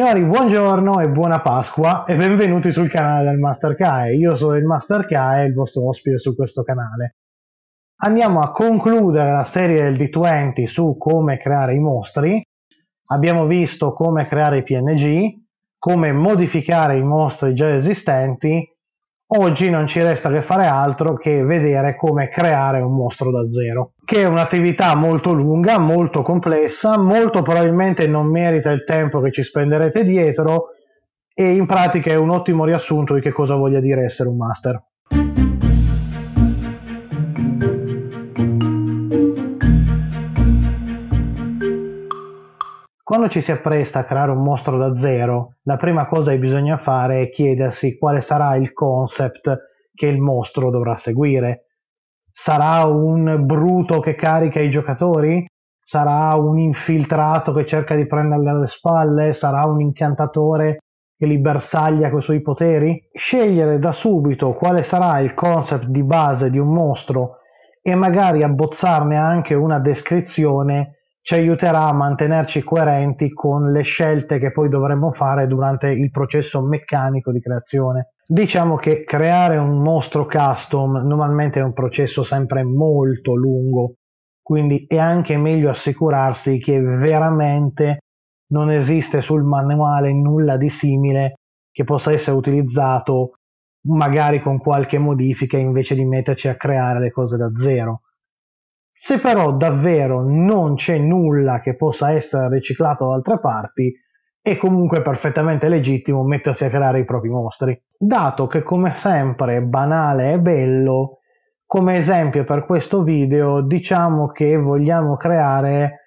signori, buongiorno e buona Pasqua e benvenuti sul canale del Master Kae. Io sono il Master Kae, il vostro ospite su questo canale. Andiamo a concludere la serie del D20 su come creare i mostri. Abbiamo visto come creare i PNG, come modificare i mostri già esistenti Oggi non ci resta che fare altro che vedere come creare un mostro da zero, che è un'attività molto lunga, molto complessa, molto probabilmente non merita il tempo che ci spenderete dietro e in pratica è un ottimo riassunto di che cosa voglia dire essere un master. Quando ci si appresta a creare un mostro da zero, la prima cosa che bisogna fare è chiedersi quale sarà il concept che il mostro dovrà seguire. Sarà un bruto che carica i giocatori? Sarà un infiltrato che cerca di prenderle alle spalle? Sarà un incantatore che li bersaglia con i suoi poteri? Scegliere da subito quale sarà il concept di base di un mostro e magari abbozzarne anche una descrizione ci aiuterà a mantenerci coerenti con le scelte che poi dovremmo fare durante il processo meccanico di creazione. Diciamo che creare un mostro custom normalmente è un processo sempre molto lungo, quindi è anche meglio assicurarsi che veramente non esiste sul manuale nulla di simile che possa essere utilizzato magari con qualche modifica invece di metterci a creare le cose da zero. Se però davvero non c'è nulla che possa essere riciclato da altre parti, è comunque perfettamente legittimo mettersi a creare i propri mostri. Dato che come sempre banale e bello, come esempio per questo video diciamo che vogliamo creare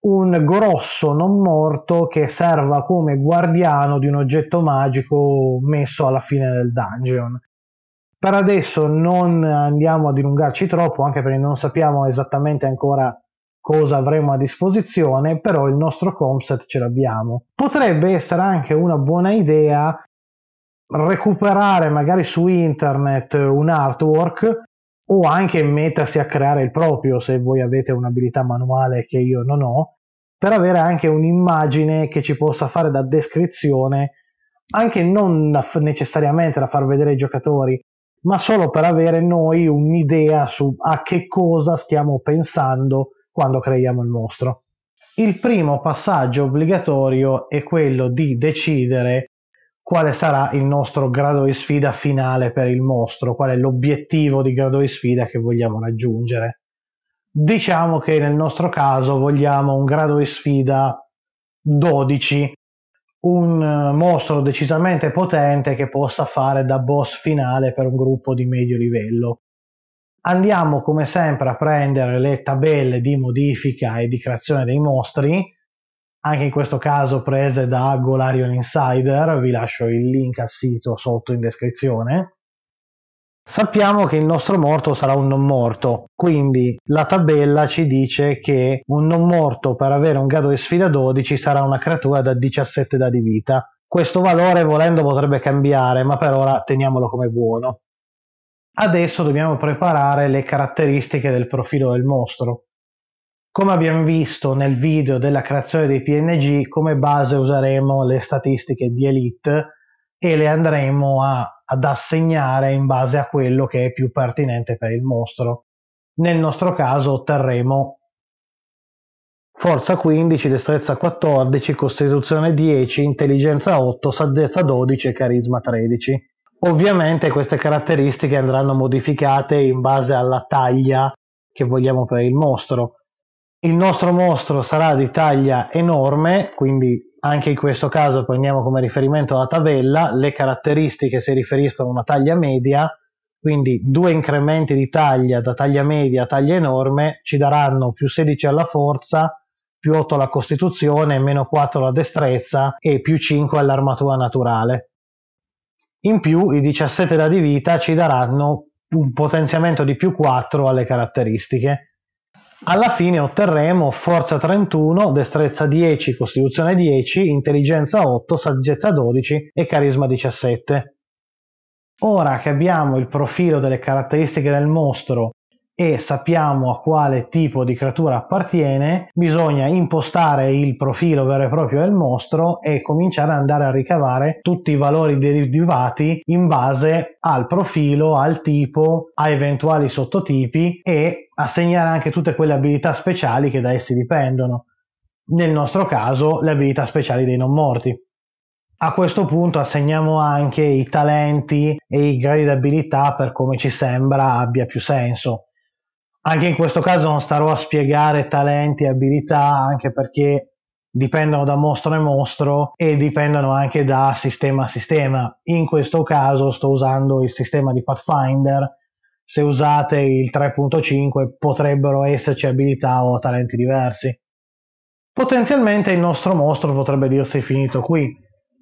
un grosso non morto che serva come guardiano di un oggetto magico messo alla fine del dungeon. Per adesso non andiamo a dilungarci troppo, anche perché non sappiamo esattamente ancora cosa avremo a disposizione, però il nostro concept ce l'abbiamo. Potrebbe essere anche una buona idea recuperare magari su internet un artwork o anche mettersi a creare il proprio se voi avete un'abilità manuale che io non ho, per avere anche un'immagine che ci possa fare da descrizione, anche non necessariamente da far vedere ai giocatori, ma solo per avere noi un'idea su a che cosa stiamo pensando quando creiamo il mostro. Il primo passaggio obbligatorio è quello di decidere quale sarà il nostro grado di sfida finale per il mostro, qual è l'obiettivo di grado di sfida che vogliamo raggiungere. Diciamo che nel nostro caso vogliamo un grado di sfida 12 un eh, mostro decisamente potente che possa fare da boss finale per un gruppo di medio livello. Andiamo come sempre a prendere le tabelle di modifica e di creazione dei mostri, anche in questo caso prese da Golarion Insider, vi lascio il link al sito sotto in descrizione. Sappiamo che il nostro morto sarà un non morto, quindi la tabella ci dice che un non morto per avere un grado di sfida 12 sarà una creatura da 17 dadi vita. Questo valore volendo potrebbe cambiare, ma per ora teniamolo come buono. Adesso dobbiamo preparare le caratteristiche del profilo del mostro. Come abbiamo visto nel video della creazione dei PNG, come base useremo le statistiche di Elite e le andremo a ad assegnare in base a quello che è più pertinente per il mostro. Nel nostro caso otterremo forza 15, destrezza 14, costituzione 10, intelligenza 8, saggezza 12 e carisma 13. Ovviamente queste caratteristiche andranno modificate in base alla taglia che vogliamo per il mostro. Il nostro mostro sarà di taglia enorme, quindi anche in questo caso prendiamo come riferimento la tabella, le caratteristiche si riferiscono a una taglia media, quindi due incrementi di taglia da taglia media a taglia enorme ci daranno più 16 alla forza, più 8 alla costituzione, meno 4 alla destrezza e più 5 all'armatura naturale. In più i 17 da di vita ci daranno un potenziamento di più 4 alle caratteristiche alla fine otterremo forza 31, destrezza 10, costituzione 10, intelligenza 8, saggezza 12 e carisma 17. Ora che abbiamo il profilo delle caratteristiche del mostro e sappiamo a quale tipo di creatura appartiene, bisogna impostare il profilo vero e proprio del mostro e cominciare ad andare a ricavare tutti i valori derivati in base al profilo, al tipo, a eventuali sottotipi e assegnare anche tutte quelle abilità speciali che da essi dipendono. Nel nostro caso le abilità speciali dei non morti. A questo punto assegniamo anche i talenti e i gradi d'abilità per come ci sembra abbia più senso anche in questo caso non starò a spiegare talenti e abilità, anche perché dipendono da mostro e mostro e dipendono anche da sistema a sistema. In questo caso sto usando il sistema di Pathfinder, se usate il 3.5 potrebbero esserci abilità o talenti diversi. Potenzialmente il nostro mostro potrebbe dirsi finito qui,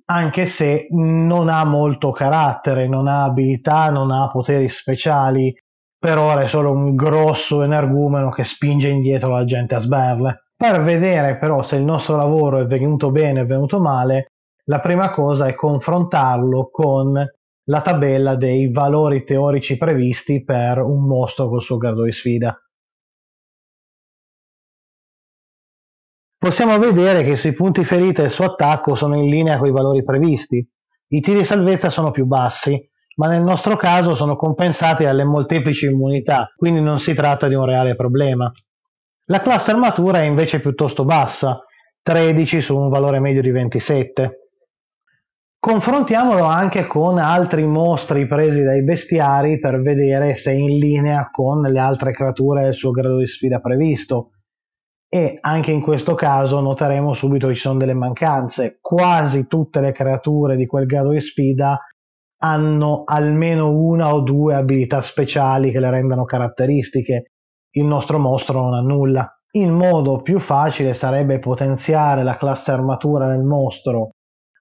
anche se non ha molto carattere, non ha abilità, non ha poteri speciali, per ora è solo un grosso energumeno che spinge indietro la gente a sberle. Per vedere però se il nostro lavoro è venuto bene o è venuto male, la prima cosa è confrontarlo con la tabella dei valori teorici previsti per un mostro col suo grado di sfida. Possiamo vedere che sui punti e il suo attacco sono in linea con i valori previsti. I tiri salvezza sono più bassi, ma nel nostro caso sono compensati dalle molteplici immunità, quindi non si tratta di un reale problema. La classe armatura è invece piuttosto bassa, 13 su un valore medio di 27. Confrontiamolo anche con altri mostri presi dai bestiari per vedere se è in linea con le altre creature del suo grado di sfida previsto. E anche in questo caso noteremo subito che ci sono delle mancanze. Quasi tutte le creature di quel grado di sfida hanno almeno una o due abilità speciali che le rendano caratteristiche. Il nostro mostro non ha nulla. Il modo più facile sarebbe potenziare la classe armatura del mostro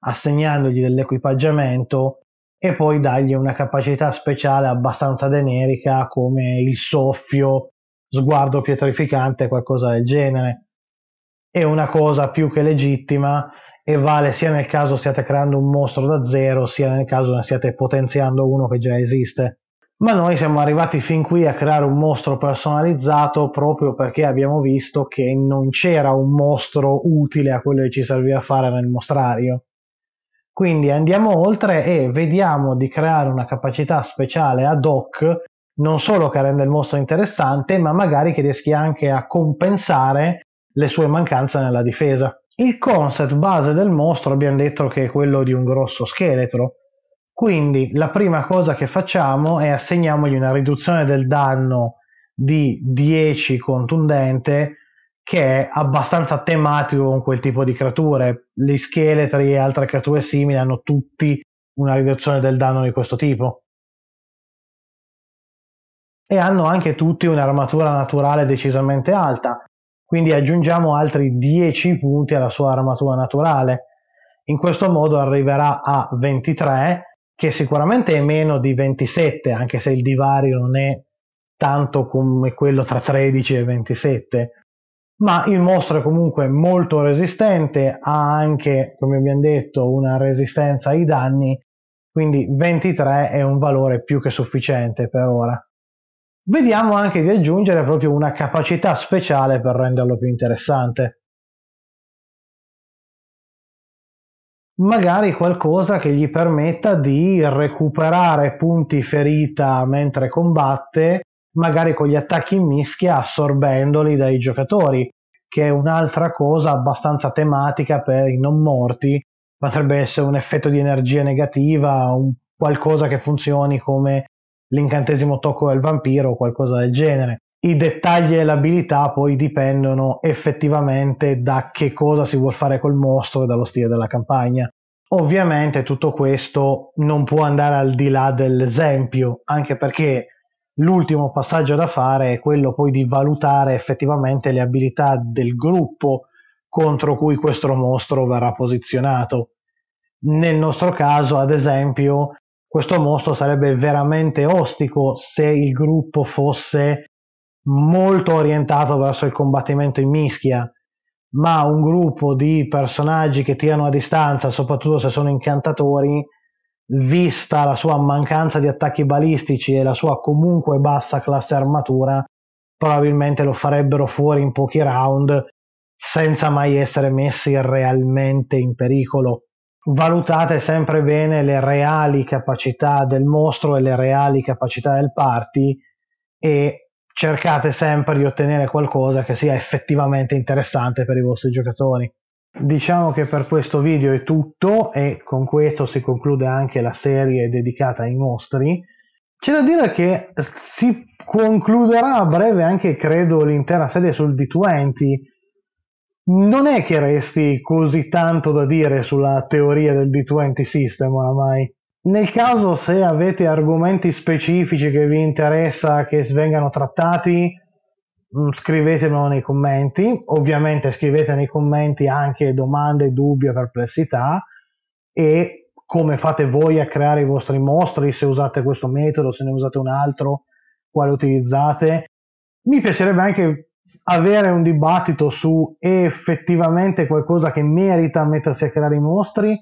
assegnandogli dell'equipaggiamento e poi dargli una capacità speciale abbastanza generica come il soffio, sguardo pietrificante, qualcosa del genere è una cosa più che legittima e vale sia nel caso stiate creando un mostro da zero, sia nel caso ne stiate potenziando uno che già esiste. Ma noi siamo arrivati fin qui a creare un mostro personalizzato proprio perché abbiamo visto che non c'era un mostro utile a quello che ci serviva a fare nel mostrario. Quindi andiamo oltre e vediamo di creare una capacità speciale ad hoc, non solo che rende il mostro interessante, ma magari che riesca anche a compensare le sue mancanze nella difesa. Il concept base del mostro abbiamo detto che è quello di un grosso scheletro, quindi la prima cosa che facciamo è assegniamogli una riduzione del danno di 10 contundente che è abbastanza tematico con quel tipo di creature. Gli scheletri e altre creature simili hanno tutti una riduzione del danno di questo tipo. E hanno anche tutti un'armatura naturale decisamente alta quindi aggiungiamo altri 10 punti alla sua armatura naturale. In questo modo arriverà a 23, che sicuramente è meno di 27, anche se il divario non è tanto come quello tra 13 e 27. Ma il mostro è comunque molto resistente, ha anche, come abbiamo detto, una resistenza ai danni, quindi 23 è un valore più che sufficiente per ora vediamo anche di aggiungere proprio una capacità speciale per renderlo più interessante. Magari qualcosa che gli permetta di recuperare punti ferita mentre combatte, magari con gli attacchi in mischia assorbendoli dai giocatori, che è un'altra cosa abbastanza tematica per i non morti. Potrebbe essere un effetto di energia negativa, un qualcosa che funzioni come l'incantesimo tocco del vampiro o qualcosa del genere. I dettagli e l'abilità poi dipendono effettivamente da che cosa si vuol fare col mostro e dallo stile della campagna. Ovviamente tutto questo non può andare al di là dell'esempio, anche perché l'ultimo passaggio da fare è quello poi di valutare effettivamente le abilità del gruppo contro cui questo mostro verrà posizionato. Nel nostro caso, ad esempio, questo mostro sarebbe veramente ostico se il gruppo fosse molto orientato verso il combattimento in mischia, ma un gruppo di personaggi che tirano a distanza, soprattutto se sono incantatori, vista la sua mancanza di attacchi balistici e la sua comunque bassa classe armatura, probabilmente lo farebbero fuori in pochi round senza mai essere messi realmente in pericolo valutate sempre bene le reali capacità del mostro e le reali capacità del party e cercate sempre di ottenere qualcosa che sia effettivamente interessante per i vostri giocatori. Diciamo che per questo video è tutto e con questo si conclude anche la serie dedicata ai mostri. C'è da dire che si concluderà a breve anche, credo, l'intera serie sul D20 non è che resti così tanto da dire sulla teoria del D20 System oramai. Nel caso se avete argomenti specifici che vi interessa che vengano trattati, mm, scrivetemelo nei commenti. Ovviamente scrivete nei commenti anche domande, dubbi perplessità e come fate voi a creare i vostri mostri, se usate questo metodo, se ne usate un altro, quale utilizzate. Mi piacerebbe anche avere un dibattito su è effettivamente qualcosa che merita mettersi a creare i mostri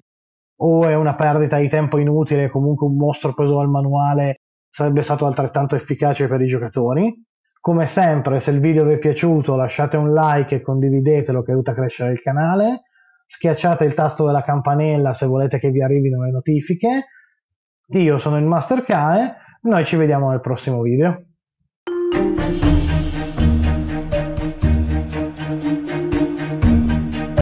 o è una perdita di tempo inutile, comunque un mostro preso dal manuale sarebbe stato altrettanto efficace per i giocatori. Come sempre, se il video vi è piaciuto lasciate un like e condividetelo che aiuta a crescere il canale, schiacciate il tasto della campanella se volete che vi arrivino le notifiche. Io sono il Master Kae, noi ci vediamo nel prossimo video.